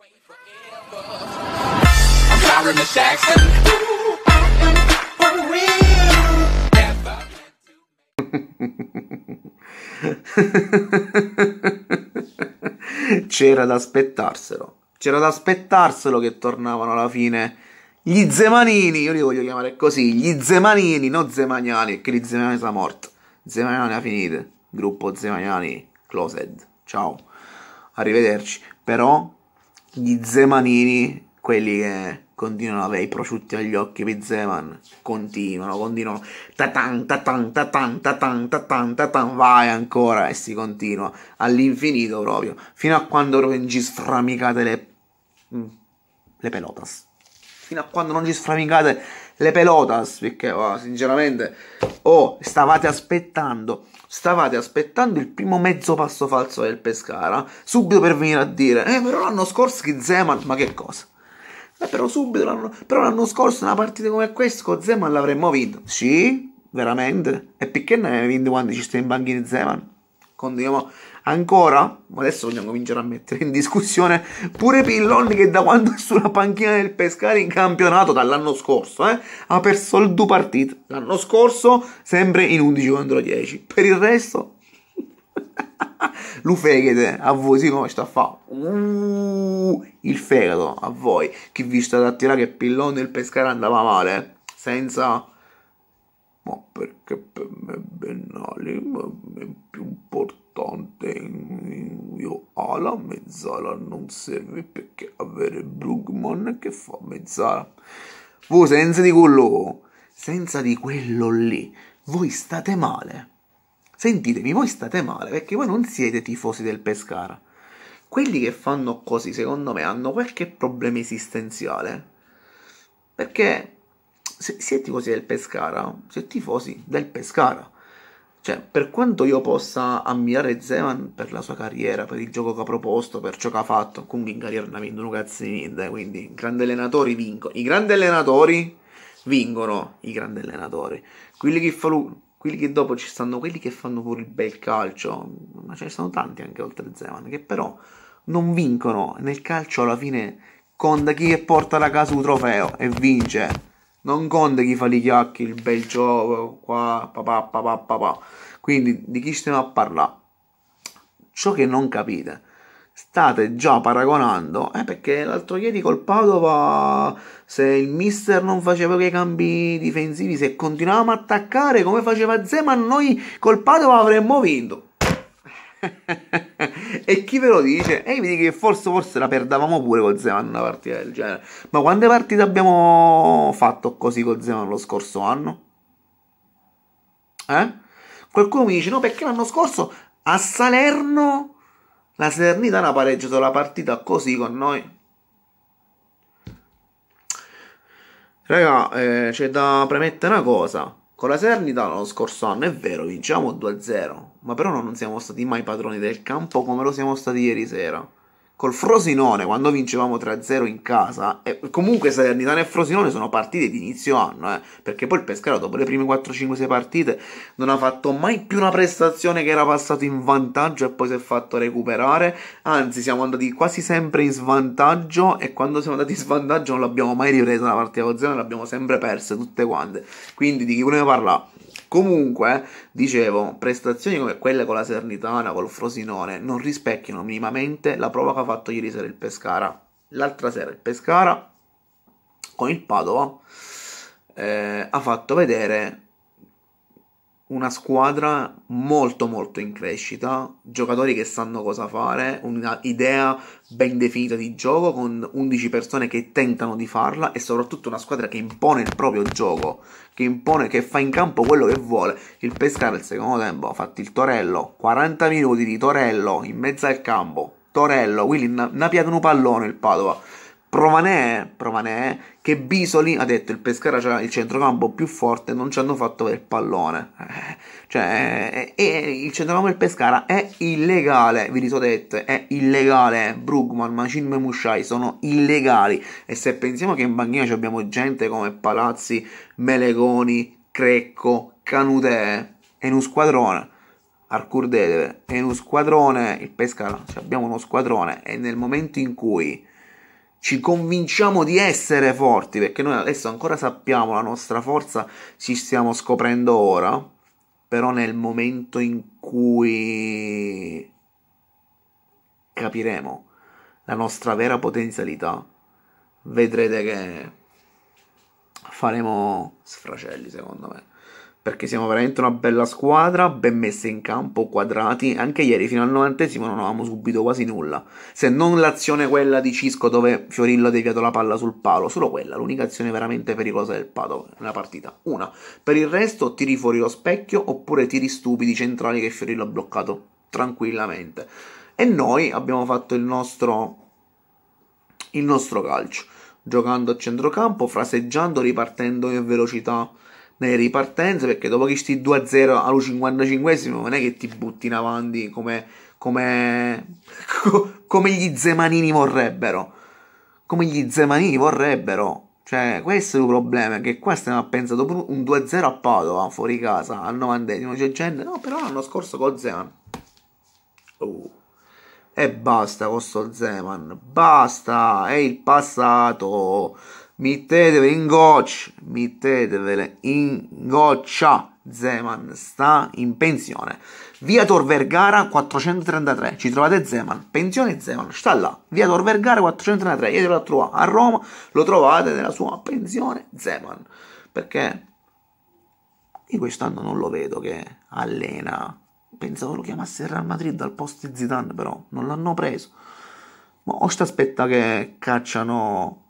C'era da aspettarselo. C'era da aspettarselo che tornavano alla fine gli Zemanini. Io li voglio chiamare così: gli Zemanini, non Zemagnani. Che gli Zemagnani sono morti. Zemagnani ha finito. Gruppo Zemagnani closed. Ciao. Arrivederci. Però gli zemanini, quelli che continuano ad avere i prosciutti agli occhi per Zeman, continuano, continuano, tatan, tatan, tatan, tatan, tatan, tatan, vai ancora e si continua all'infinito proprio, fino a quando non ci sframicate le, mm, le pelotas, fino a quando non ci sframicate le pelotas, perché oh, sinceramente, oh, stavate aspettando, stavate aspettando il primo mezzo passo falso del Pescara, subito per venire a dire, eh però l'anno scorso che Zeman, ma che cosa? Eh, però subito, l'anno, però l'anno scorso una partita come questa con Zeman l'avremmo vinto. Sì, veramente. E perché ne aveva vinto quando ci sta in banchina Zeman? Continuiamo ancora, adesso vogliamo cominciare a mettere in discussione pure Pillon che da quando è sulla panchina del Pescari in campionato dall'anno scorso eh, ha perso il due partite, l'anno scorso sempre in 11 contro 10, per il resto lo fegato a voi sì come sta a fare uh, il fegato a voi chi vi sta ad attirare che Pillon il Pescara andava male eh, senza ma perché per me Benali è più importante io ala mezzala non serve perché avere Brugman che fa mezzala voi senza di quello senza di quello lì voi state male sentitemi voi state male perché voi non siete tifosi del Pescara quelli che fanno così secondo me hanno qualche problema esistenziale perché se, se tifosi del Pescara, se tifosi del Pescara. Cioè, per quanto io possa ammirare Zeman per la sua carriera, per il gioco che ha proposto, per ciò che ha fatto, comunque in carriera non ha vinto un cazzo niente, quindi i grandi allenatori vincono. I grandi allenatori vincono, i grandi allenatori. Quelli che, fa, quelli che dopo ci stanno, quelli che fanno pure il bel calcio, ma ce ne sono tanti anche oltre Zeman, che però non vincono. Nel calcio alla fine conta chi porta la casa un trofeo e vince. Non conta chi fa gli chiacchi, il bel gioco, qua, papà, papà, papà. Quindi di chi stiamo a parlare? Ciò che non capite, state già paragonando, eh, perché l'altro ieri col Padova, se il mister non faceva quei cambi difensivi, se continuavamo a attaccare come faceva Zeman, noi col Padova avremmo vinto. E chi ve lo dice? E io vi dico che forse, forse la perdavamo pure con Zeman una partita del genere. Ma quante partite abbiamo fatto così con Zeman lo scorso anno? Eh? Qualcuno mi dice, no, perché l'anno scorso a Salerno la Salernitana ha pareggiato la partita così con noi. Raga, eh, c'è da premettere una cosa. Con la Sernita lo scorso anno è vero, vinciamo 2-0, ma però non siamo stati mai padroni del campo come lo siamo stati ieri sera col Frosinone quando vincevamo 3-0 in casa. E comunque Salernitana e Frosinone sono partite di inizio anno, eh, perché poi il Pescara dopo le prime 4-5-6 partite non ha fatto mai più una prestazione che era passato in vantaggio e poi si è fatto recuperare. Anzi, siamo andati quasi sempre in svantaggio e quando siamo andati in svantaggio non l'abbiamo mai ripresa la partita con 0, l'abbiamo sempre persa tutte quante. Quindi di chi voleva parlare? Comunque, dicevo, prestazioni come quelle con la Sernitana, col Frosinone, non rispecchiano minimamente la prova che ha fatto ieri sera il Pescara. L'altra sera il Pescara, con il Padova, eh, ha fatto vedere una squadra molto molto in crescita, giocatori che sanno cosa fare, un'idea ben definita di gioco con 11 persone che tentano di farla e soprattutto una squadra che impone il proprio gioco, che impone, che fa in campo quello che vuole. Il Pescara al secondo tempo ha fatto il Torello, 40 minuti di Torello in mezzo al campo, Torello, Willy, una, una piata un pallone il Padova Provanè, Provanè, che Bisoli ha detto il Pescara c'era il centrocampo più forte, non ci hanno fatto per il pallone. Eh, cioè, eh, eh, eh, il centrocampo del Pescara è illegale, vi li ho detto, è illegale. Brugman, Macin e Mushai sono illegali. E se pensiamo che in banchina abbiamo gente come Palazzi, Melegoni, Crecco, Canute, è eh, in un squadrone. Arcur Dedeve, è in un squadrone, il Pescara, cioè abbiamo uno squadrone e nel momento in cui ci convinciamo di essere forti, perché noi adesso ancora sappiamo la nostra forza, ci stiamo scoprendo ora, però nel momento in cui capiremo la nostra vera potenzialità, vedrete che faremo sfracelli, secondo me perché siamo veramente una bella squadra, ben messa in campo, quadrati. Anche ieri fino al 90 non avevamo subito quasi nulla. Se non l'azione quella di Cisco dove Fiorillo ha deviato la palla sul palo, solo quella, l'unica azione veramente pericolosa del Padova nella partita. Una. Per il resto tiri fuori lo specchio oppure tiri stupidi centrali che Fiorillo ha bloccato tranquillamente. E noi abbiamo fatto il nostro, il nostro calcio, giocando a centrocampo, fraseggiando, ripartendo in velocità nelle ripartenze perché dopo che sti 2-0 allo 55esimo non è che ti butti in avanti come, come, come gli zemanini vorrebbero come gli zemanini vorrebbero cioè questo è il problema che qua stiamo a pensare dopo un 2-0 a Padova fuori casa al 90 esimo c'è gente no però l'anno scorso con Zeman oh. e basta con sto Zeman basta è il passato mettetevele in goccia, mettetevele in goccia, Zeman sta in pensione. Via Tor Vergara 433, ci trovate Zeman, pensione Zeman, sta là, via Tor Vergara 433, io te la trovo a Roma, lo trovate nella sua pensione Zeman, perché io quest'anno non lo vedo che allena, pensavo lo chiamasse Real Madrid al posto di Zidane, però non l'hanno preso, ma o sta aspetta che cacciano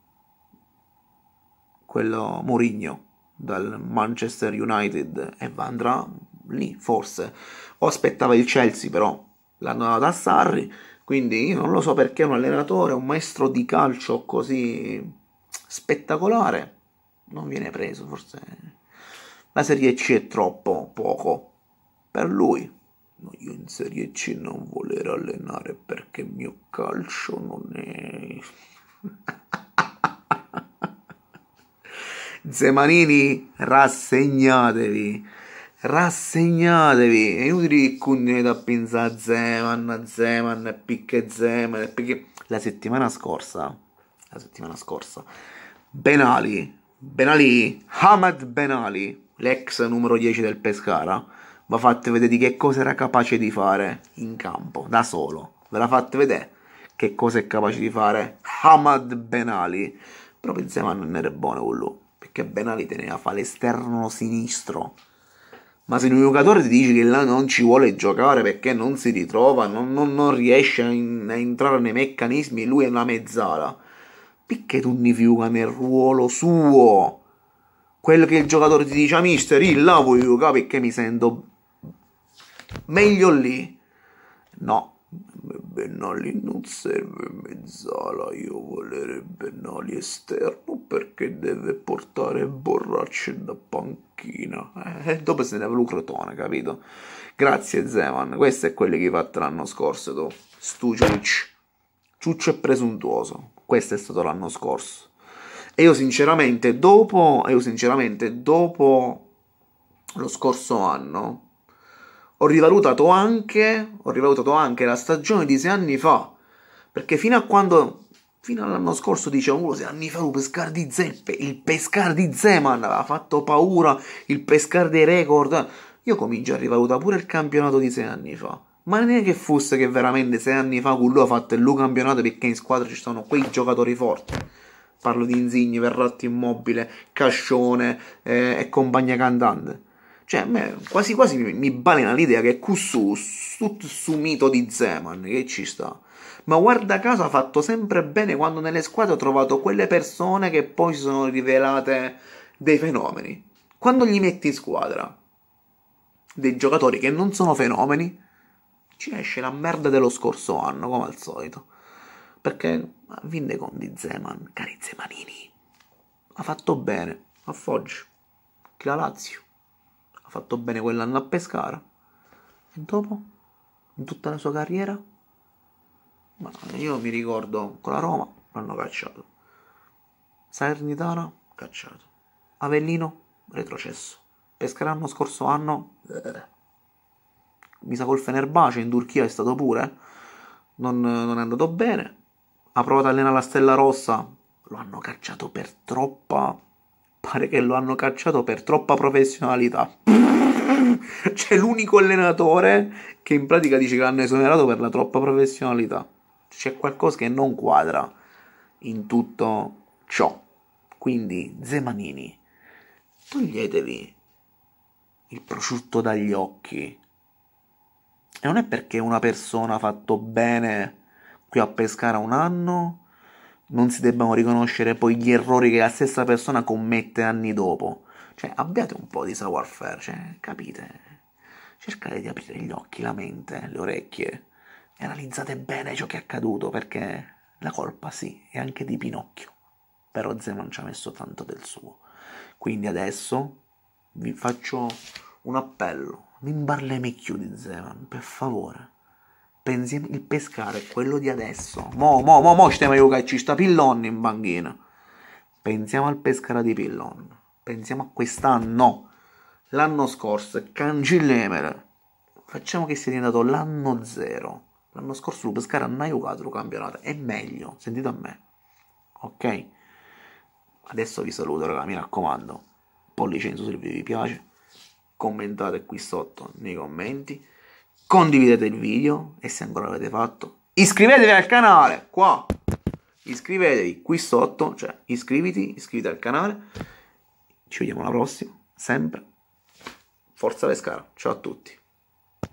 quello Mourinho dal Manchester United e andrà lì forse o aspettava il Chelsea però l'hanno dato a Sarri quindi io non lo so perché un allenatore un maestro di calcio così spettacolare non viene preso forse la Serie C è troppo poco per lui no, io in Serie C non voler allenare perché il mio calcio non è Zemanini, rassegnatevi. Rassegnatevi. È inutile che cugnete a pensare a Zeman, a Zeman, a picche Zeman. Perché la settimana scorsa, la settimana scorsa, Benali, Benali, Hamad Benali, l'ex numero 10 del Pescara, va fatto vedere di che cosa era capace di fare in campo, da solo. Ve la fate vedere che cosa è capace di fare Hamad Benali. Però pensiamo a non era buono quello perché Ben Ali teneva fa l'esterno sinistro. Ma se un giocatore ti dice che là non ci vuole giocare perché non si ritrova, non, non, non riesce a, in, a, entrare nei meccanismi, e lui è una mezzala. Perché tu ne fiuga nel ruolo suo? Quello che il giocatore ti dice, ah, mister, io là voglio giocare perché mi sento meglio lì. No, pennali non serve mezzala, io volerei pennali esterno perché deve portare borracce da panchina. E eh, dopo se ne va lucrotone, capito? Grazie Zeman, questo è quello che hai fatto l'anno scorso tu. Stu ciuccio. Ciuccio e presuntuoso. Questo è stato l'anno scorso. E io sinceramente dopo, io sinceramente dopo lo scorso anno ho rivalutato anche, ho rivalutato anche la stagione di sei anni fa, perché fino a quando fino all'anno scorso dicevo uno uh, sei anni fa il Pescar di Zeppe, il Pescar di Zeman aveva fatto paura, il Pescar dei record. Io comincio a rivalutare pure il campionato di sei anni fa. Ma non è che fosse che veramente sei anni fa quello ha fatto il lungo campionato perché in squadra ci sono quei giocatori forti. Parlo di Insigni, Verratti Immobile, Cascione eh, e compagnia cantante. Cioè, a me quasi quasi mi balena l'idea che su sumito di Zeman, che ci sta. Ma guarda caso ha fatto sempre bene quando nelle squadre ho trovato quelle persone che poi si sono rivelate dei fenomeni. Quando gli metti in squadra dei giocatori che non sono fenomeni, ci esce la merda dello scorso anno, come al solito. Perché ha vinto di Zeman, cari Zemanini. Ha fatto bene, a Foggia, che la Lazio fatto bene quell'anno a Pescara. E dopo? In tutta la sua carriera? Ma io mi ricordo con la Roma l'hanno cacciato. Salernitana cacciato. Avellino retrocesso. Pescara l'anno scorso anno. Eh. Mi sa col Fenerbace in Turchia è stato pure. Eh. Non, non è andato bene. Ha provato a allenare la Stella Rossa. Lo hanno cacciato per troppa pare che lo hanno cacciato per troppa professionalità. C'è l'unico allenatore che in pratica dice che l'hanno esonerato per la troppa professionalità. C'è qualcosa che non quadra in tutto ciò. Quindi, Zemanini, toglietevi il prosciutto dagli occhi. E non è perché una persona ha fatto bene qui a Pescara un anno non si debbano riconoscere poi gli errori che la stessa persona commette anni dopo. Cioè, abbiate un po' di savoir-faire, cioè, capite? Cercate di aprire gli occhi, la mente, le orecchie. E analizzate bene ciò che è accaduto, perché la colpa sì, è anche di Pinocchio. Però Zeman ci ha messo tanto del suo. Quindi adesso vi faccio un appello. Non barlemi più di Zeman, per favore pensiamo di pescare quello di adesso. Mo, mo, mo, mo stiamo a giocare, ci sta Pillon in banchina. Pensiamo al pescare di Pillon. Pensiamo a quest'anno. L'anno scorso, Cangilemere. Facciamo che sia diventato l'anno zero. L'anno scorso lo pescare non ha aiutato lo campionato. È meglio, sentite a me. Ok? Adesso vi saluto, raga, mi raccomando. Pollice in su se vi piace. Commentate qui sotto nei commenti condividete il video e se ancora l'avete fatto, iscrivetevi al canale qua. Iscrivetevi qui sotto, cioè iscriviti, iscriviti al canale. Ci vediamo alla prossima, sempre. Forza Pescara, ciao a tutti.